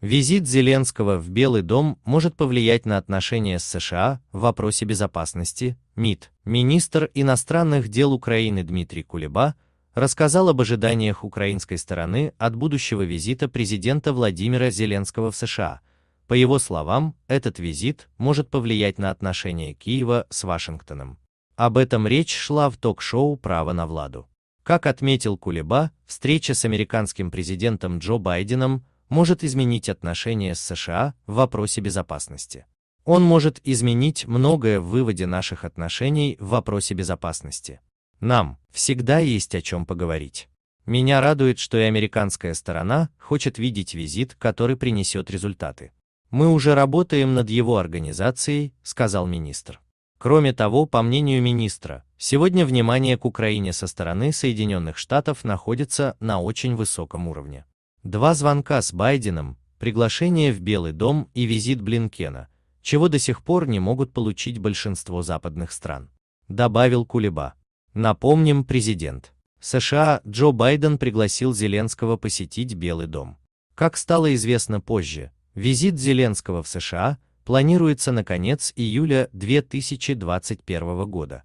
Визит Зеленского в Белый дом может повлиять на отношения с США в вопросе безопасности. МИД, министр иностранных дел Украины Дмитрий Кулеба, рассказал об ожиданиях украинской стороны от будущего визита президента Владимира Зеленского в США. По его словам, этот визит может повлиять на отношения Киева с Вашингтоном. Об этом речь шла в ток-шоу «Право на Владу». Как отметил Кулеба, встреча с американским президентом Джо Байденом – может изменить отношения с США в вопросе безопасности. Он может изменить многое в выводе наших отношений в вопросе безопасности. Нам всегда есть о чем поговорить. Меня радует, что и американская сторона хочет видеть визит, который принесет результаты. Мы уже работаем над его организацией, сказал министр. Кроме того, по мнению министра, сегодня внимание к Украине со стороны Соединенных Штатов находится на очень высоком уровне. Два звонка с Байденом, приглашение в Белый дом и визит Блинкена, чего до сих пор не могут получить большинство западных стран. Добавил Кулеба. Напомним, президент США Джо Байден пригласил Зеленского посетить Белый дом. Как стало известно позже, визит Зеленского в США планируется на конец июля 2021 года.